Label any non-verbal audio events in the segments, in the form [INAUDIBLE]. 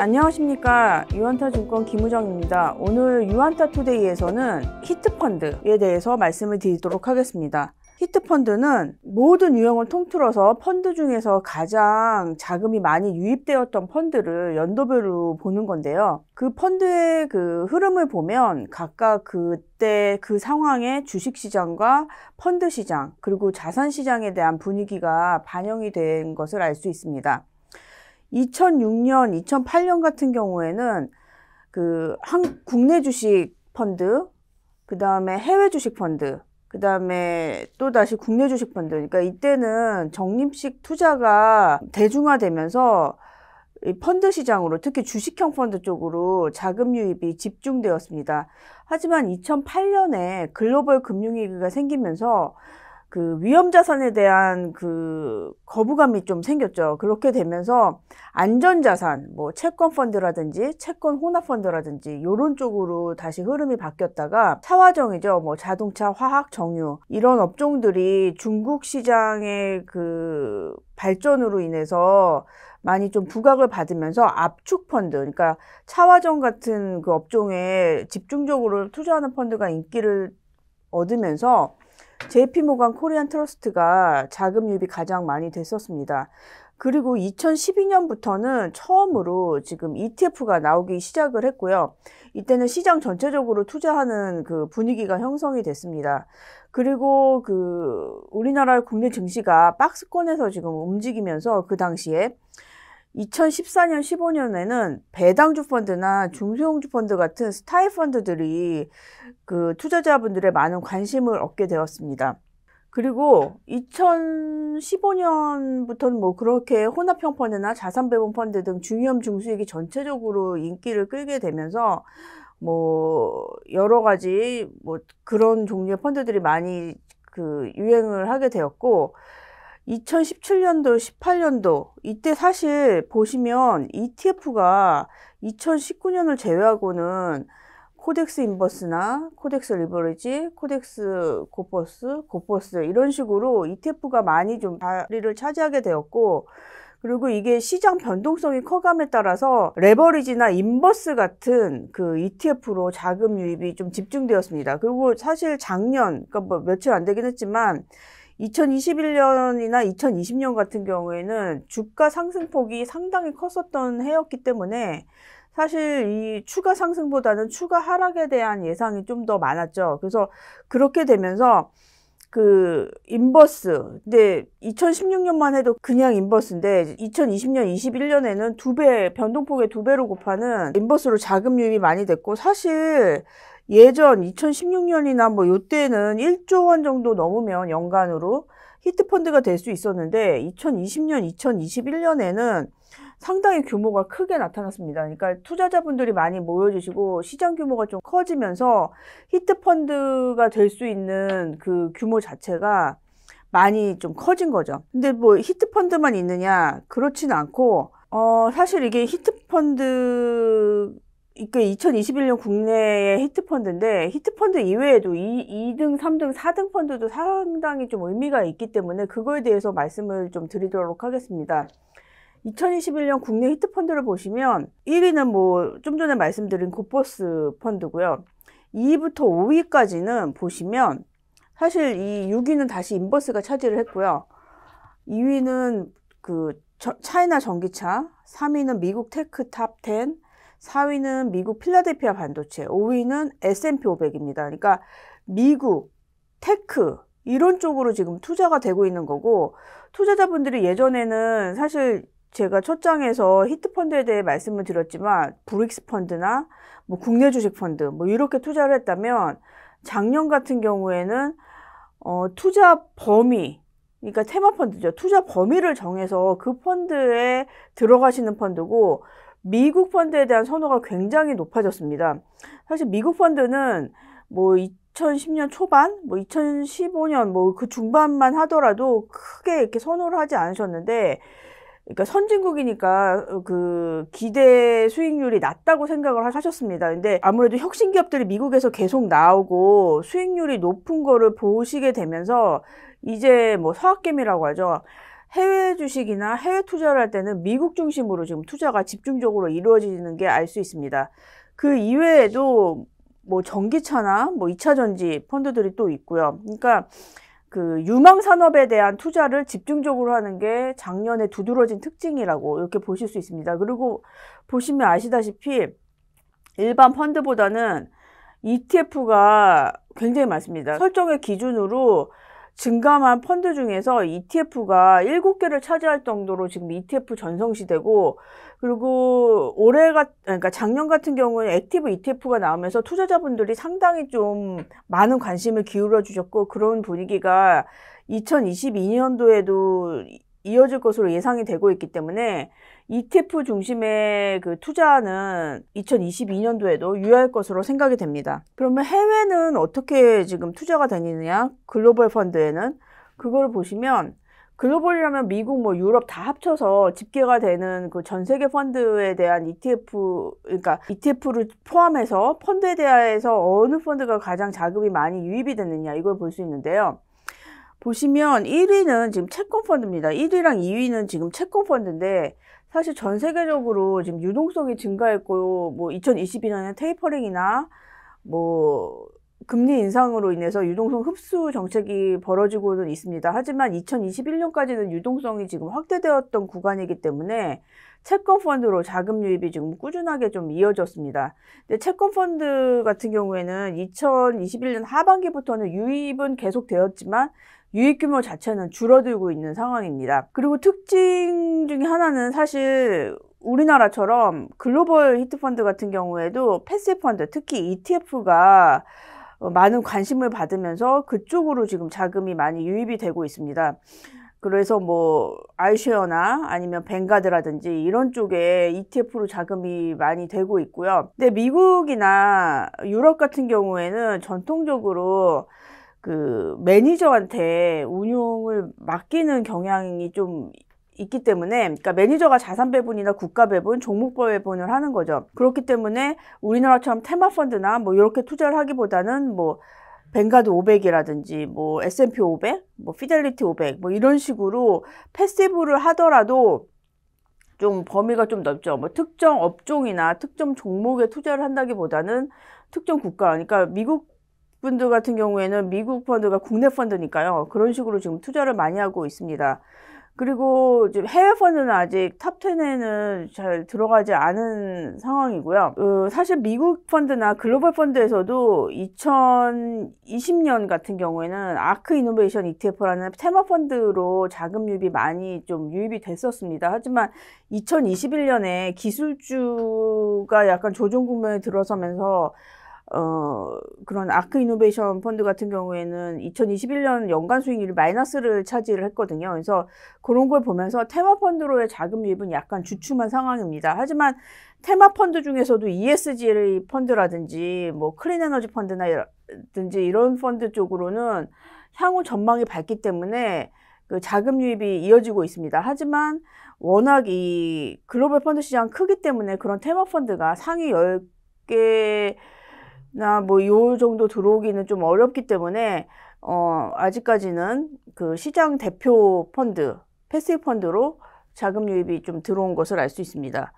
안녕하십니까 유한타증권 김우정입니다. 오늘 유한타투데이에서는 히트펀드에 대해서 말씀을 드리도록 하겠습니다. 히트펀드는 모든 유형을 통틀어서 펀드 중에서 가장 자금이 많이 유입되었던 펀드를 연도별로 보는 건데요. 그 펀드의 그 흐름을 보면 각각 그때 그 상황의 주식시장과 펀드시장 그리고 자산시장에 대한 분위기가 반영이 된 것을 알 수 있습니다. 2006년, 2008년 같은 경우에는 그한 국내 주식 펀드, 그 다음에 해외 주식 펀드, 그 다음에 또 다시 국내 주식 펀드. 그러니까 이때는 적립식 투자가 대중화되면서 펀드 시장으로 특히 주식형 펀드 쪽으로 자금 유입이 집중되었습니다. 하지만 2008년에 글로벌 금융위기가 생기면서 그 위험자산에 대한 그 거부감이 좀 생겼죠. 그렇게 되면서 안전자산, 뭐 채권펀드라든지 채권 혼합펀드라든지 요런 쪽으로 다시 흐름이 바뀌었다가 차화정이죠. 뭐 자동차, 화학, 정유 이런 업종들이 중국 시장의 그 발전으로 인해서 많이 좀 부각을 받으면서 압축 펀드, 그러니까 차화정 같은 그 업종에 집중적으로 투자하는 펀드가 인기를 얻으면서 JP 모간 코리안 트러스트가 자금 유입이 가장 많이 됐었습니다. 그리고 2012년부터는 처음으로 지금 ETF가 나오기 시작을 했고요. 이때는 시장 전체적으로 투자하는 그 분위기가 형성이 됐습니다. 그리고 그 우리나라 국내 증시가 박스권에서 지금 움직이면서 그 당시에 2014년, 15년에는 배당주 펀드나 중소형주 펀드 같은 스타일 펀드들이 그 투자자분들의 많은 관심을 얻게 되었습니다. 그리고 2015년부터는 뭐 그렇게 혼합형 펀드나 자산배분 펀드 등 중위험 중수익이 전체적으로 인기를 끌게 되면서 뭐 여러 가지 뭐 그런 종류의 펀드들이 많이 그 유행을 하게 되었고 2017년도, 18년도 이때 사실 보시면 ETF가 2019년을 제외하고는 코덱스 인버스나 코덱스 리버리지, 코덱스 고퍼스, 고퍼스 이런 식으로 ETF가 많이 좀 자리를 차지하게 되었고 그리고 이게 시장 변동성이 커감에 따라서 레버리지나 인버스 같은 그 ETF로 자금 유입이 좀 집중되었습니다. 그리고 사실 작년, 그러니까 뭐 며칠 안 되긴 했지만 2021년이나 2020년 같은 경우에는 주가 상승폭이 상당히 컸었던 해였기 때문에 사실 이 추가 상승보다는 추가 하락에 대한 예상이 좀 더 많았죠. 그래서 그렇게 되면서 그 인버스 근데 2016년만 해도 그냥 인버스인데 2020년 21년에는 두 배 변동폭의 두 배로 곱하는 인버스로 자금 유입이 많이 됐고 사실 예전 2016년이나 뭐 요때는 1조 원 정도 넘으면 연간으로 히트펀드가 될 수 있었는데 2020년, 2021년에는 상당히 규모가 크게 나타났습니다. 그러니까 투자자분들이 많이 모여주시고 시장 규모가 좀 커지면서 히트펀드가 될 수 있는 그 규모 자체가 많이 좀 커진 거죠. 근데 뭐 히트펀드만 있느냐? 그렇진 않고, 어, 사실 이게 히트펀드 그러니까 이게 2021년 국내의 히트펀드인데 히트펀드 이외에도 2, 2등, 3등, 4등 펀드도 상당히 좀 의미가 있기 때문에 그거에 대해서 말씀을 좀 드리도록 하겠습니다. 2021년 국내 히트펀드를 보시면 1위는 뭐 좀 전에 말씀드린 고퍼스 펀드고요. 2위부터 5위까지는 보시면 사실 이 6위는 다시 인버스가 차지를 했고요. 2위는 그 차이나 전기차, 3위는 미국 테크 탑 10, 4위는 미국 필라델피아 반도체, 5위는 S&P 500입니다. 그러니까 미국, 테크 이런 쪽으로 지금 투자가 되고 있는 거고 투자자분들이 예전에는 사실 제가 첫 장에서 히트 펀드에 대해 말씀을 드렸지만 브릭스 펀드나 뭐 국내 주식 펀드 뭐 이렇게 투자를 했다면 작년 같은 경우에는 어, 투자 범위 그러니까 테마 펀드죠. 투자 범위를 정해서 그 펀드에 들어가시는 펀드고 미국 펀드에 대한 선호가 굉장히 높아졌습니다. 사실 미국 펀드는 뭐 2010년 초반, 뭐 2015년 뭐 그 중반만 하더라도 크게 이렇게 선호를 하지 않으셨는데 그러니까 선진국이니까 그 기대 수익률이 낮다고 생각을 하셨습니다. 근데 아무래도 혁신 기업들이 미국에서 계속 나오고 수익률이 높은 거를 보시게 되면서 이제 뭐 사학개미라고 하죠. 해외 주식이나 해외 투자를 할 때는 미국 중심으로 지금 투자가 집중적으로 이루어지는 게 알 수 있습니다. 그 이외에도 뭐 전기차나 뭐 2차 전지 펀드들이 또 있고요. 그러니까 그 유망 산업에 대한 투자를 집중적으로 하는 게 작년에 두드러진 특징이라고 이렇게 보실 수 있습니다. 그리고 보시면 아시다시피 일반 펀드보다는 ETF가 굉장히 많습니다. 설정의 기준으로 증감한 펀드 중에서 ETF가 7개를 차지할 정도로 지금 ETF 전성시대고 그리고 올해가 그러니까 작년 같은 경우는 액티브 ETF가 나오면서 투자자분들이 상당히 좀 많은 관심을 기울여 주셨고 그런 분위기가 2022년도에도 이어질 것으로 예상이 되고 있기 때문에 ETF 중심의 그 투자는 2022년도에도 유효할 것으로 생각이 됩니다. 그러면 해외는 어떻게 지금 투자가 되느냐? 글로벌 펀드에는 그걸 보시면 글로벌이라면 미국 뭐 유럽 다 합쳐서 집계가 되는 그 전 세계 펀드에 대한 ETF 그러니까 ETF를 포함해서 펀드에 대해서 어느 펀드가 가장 자금이 많이 유입이 됐느냐 이걸 볼 수 있는데요. 보시면 1위는 지금 채권 펀드입니다. 1위랑 2위는 지금 채권 펀드인데 사실 전 세계적으로 지금 유동성이 증가했고 뭐 2022년에 테이퍼링이나 뭐 금리 인상으로 인해서 유동성 흡수 정책이 벌어지고는 있습니다. 하지만 2021년까지는 유동성이 지금 확대되었던 구간이기 때문에 채권 펀드로 자금 유입이 지금 꾸준하게 좀 이어졌습니다. 근데 채권 펀드 같은 경우에는 2021년 하반기부터는 유입은 계속되었지만 유익 규모 자체는 줄어들고 있는 상황입니다. 그리고 특징 중에 하나는 사실 우리나라처럼 글로벌 히트펀드 같은 경우에도 패스펀드, 특히 ETF가 어, 많은 관심을 받으면서 그쪽으로 지금 자금이 많이 유입이 되고 있습니다. 그래서 뭐 알쉐어나 아니면 벵가드라든지 이런 쪽에 ETF로 자금이 많이 되고 있고요. 근데 미국이나 유럽 같은 경우에는 전통적으로 그 매니저한테 운용을 맡기는 경향이 좀 있기 때문에 그러니까 매니저가 자산 배분이나 국가 배분, 종목 배분을 하는 거죠. 그렇기 때문에 우리나라처럼 테마 펀드나 뭐 이렇게 투자를 하기보다는 뭐 벵가드 500이라든지 뭐 S&P 500, 뭐 피델리티 500 뭐 이런 식으로 패시브를 하더라도 좀 범위가 좀 넓죠. 뭐 특정 업종이나 특정 종목에 투자를 한다기보다는 특정 국가, 그러니까 미국 분들 같은 경우에는 미국 펀드가 국내 펀드니까요. 그런 식으로 지금 투자를 많이 하고 있습니다. 그리고 지금 해외 펀드는 아직 탑10에는 잘 들어가지 않은 상황이고요. 어, 사실 미국 펀드나 글로벌 펀드에서도 2020년 같은 경우에는 아크 이노베이션 ETF라는 테마 펀드로 자금 유입이 많이 좀 유입이 됐었습니다. 하지만 2021년에 기술주가 약간 조정 국면에 들어서면서 어, 그런 아크 이노베이션 펀드 같은 경우에는 2021년 연간 수익률이 마이너스를 차지를 했거든요. 그래서 그런 걸 보면서 테마 펀드로의 자금 유입은 약간 주춤한 상황입니다. 하지만 테마 펀드 중에서도 ESG 펀드라든지 뭐 클린 에너지 펀드나든지 이런 펀드 쪽으로는 향후 전망이 밝기 때문에 그 자금 유입이 이어지고 있습니다. 하지만 워낙 이 글로벌 펀드 시장 크기 때문에 그런 테마 펀드가 상위 10개 나뭐요 정도 들어오기는 좀 어렵기 때문에 어 아직까지는 그 시장 대표 펀드 패스 펀드로 자금 유입이 좀 들어온 것을 알 수 있습니다.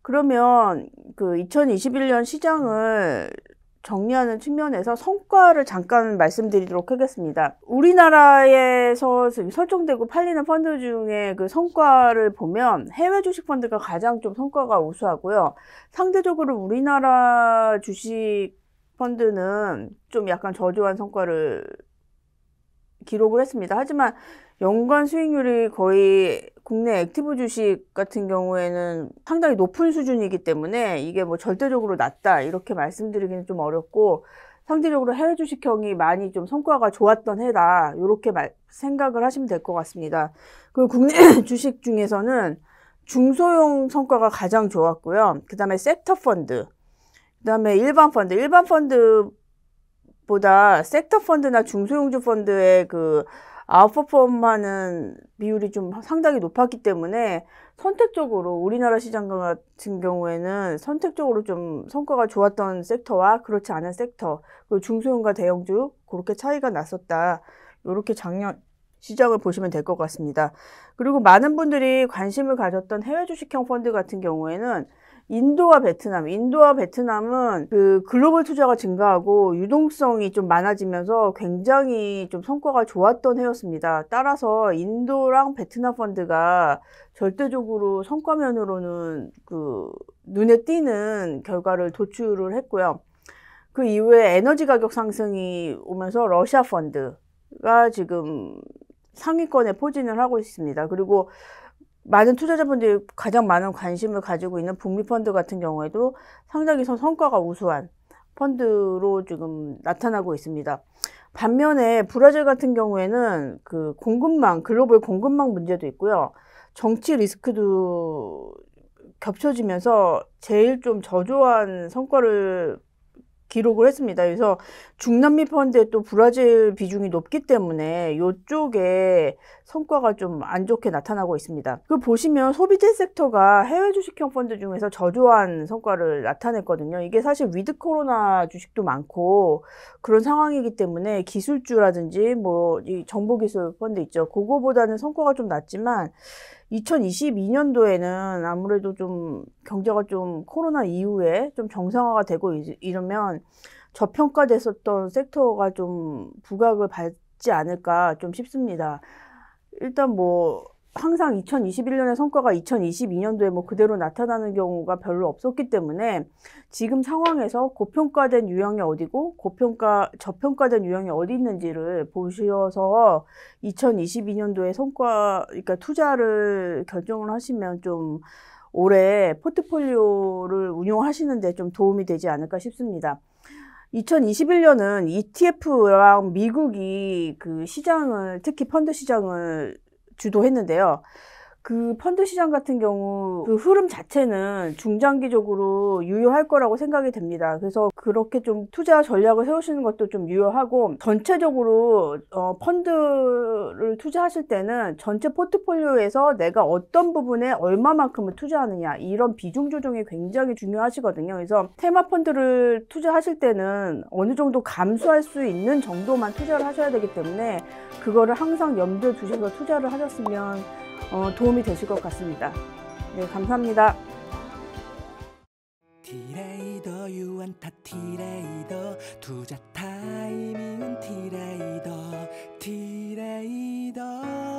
그러면 그 2021년 시장을 정리하는 측면에서 성과를 잠깐 말씀드리도록 하겠습니다. 우리나라에서 설정되고 팔리는 펀드 중에 그 성과를 보면 해외 주식 펀드가 가장 좀 성과가 우수하고요. 상대적으로 우리나라 주식 펀드는 좀 약간 저조한 성과를 기록을 했습니다. 하지만 연간 수익률이 거의 국내 액티브 주식 같은 경우에는 상당히 높은 수준이기 때문에 이게 뭐 절대적으로 낮다 이렇게 말씀드리기는 좀 어렵고 상대적으로 해외 주식형이 많이 좀 성과가 좋았던 해다 이렇게 생각을 하시면 될 것 같습니다. 그리고 국내 [CLEARS THROAT] 주식 중에서는 중소형 성과가 가장 좋았고요. 그 다음에 섹터 펀드 그다음에 일반 펀드, 일반 펀드보다 섹터 펀드나 중소형주 펀드의 그 아웃퍼폼하는 비율이 좀 상당히 높았기 때문에 선택적으로 우리나라 시장 같은 경우에는 선택적으로 좀 성과가 좋았던 섹터와 그렇지 않은 섹터 그리고 중소형과 대형주 그렇게 차이가 났었다 이렇게 작년 시장을 보시면 될 것 같습니다 그리고 많은 분들이 관심을 가졌던 해외 주식형 펀드 같은 경우에는 인도와 베트남, 인도와 베트남은 그 글로벌 투자가 증가하고 유동성이 좀 많아지면서 굉장히 좀 성과가 좋았던 해였습니다. 따라서 인도랑 베트남 펀드가 절대적으로 성과면으로는 그 눈에 띄는 결과를 도출을 했고요. 그 이후에 에너지 가격 상승이 오면서 러시아 펀드가 지금 상위권에 포진을 하고 있습니다. 그리고 많은 투자자분들이 가장 많은 관심을 가지고 있는 북미 펀드 같은 경우에도 상당히 성과가 우수한 펀드로 지금 나타나고 있습니다. 반면에 브라질 같은 경우에는 그 공급망, 글로벌 공급망 문제도 있고요. 정치 리스크도 겹쳐지면서 제일 좀 저조한 성과를 기록을 했습니다. 그래서 중남미 펀드에 또 브라질 비중이 높기 때문에 이쪽에 성과가 좀 안 좋게 나타나고 있습니다. 그 보시면 소비재 섹터가 해외 주식형 펀드 중에서 저조한 성과를 나타냈거든요. 이게 사실 위드 코로나 주식도 많고 그런 상황이기 때문에 기술주라든지 뭐 이 정보 기술 펀드 있죠. 그거보다는 성과가 좀 낮지만 2022년도에는 아무래도 좀 경제가 좀 코로나 이후에 좀 정상화가 되고 이러면 저평가됐었던 섹터가 좀 부각을 받지 않을까 좀 싶습니다. 일단 뭐 항상 2021년의 성과가 2022년도에 뭐 그대로 나타나는 경우가 별로 없었기 때문에 지금 상황에서 고평가된 유형이 어디고 고평가 저평가된 유형이 어디 있는지를 보셔서 2022년도의 성과 그러니까 투자를 결정을 하시면 좀 올해 포트폴리오를 운용하시는데 좀 도움이 되지 않을까 싶습니다. 2021년은 ETF랑 미국이 그 시장을 특히 펀드 시장을 주도했는데요. 그 펀드 시장 같은 경우 그 흐름 자체는 중장기적으로 유효할 거라고 생각이 됩니다. 그래서 그렇게 좀 투자 전략을 세우시는 것도 좀 유효하고 전체적으로 어 펀드를 투자하실 때는 전체 포트폴리오에서 내가 어떤 부분에 얼마만큼을 투자하느냐 이런 비중 조정이 굉장히 중요하시거든요. 그래서 테마 펀드를 투자하실 때는 어느 정도 감수할 수 있는 정도만 투자를 하셔야 되기 때문에 그거를 항상 염두에 두셔서 투자를 하셨으면 어, 도움이 되실 것 같습니다. 네, 감사합니다. 디레이더 유안타 디레이더 투자 타이밍은 디레이더 디레이더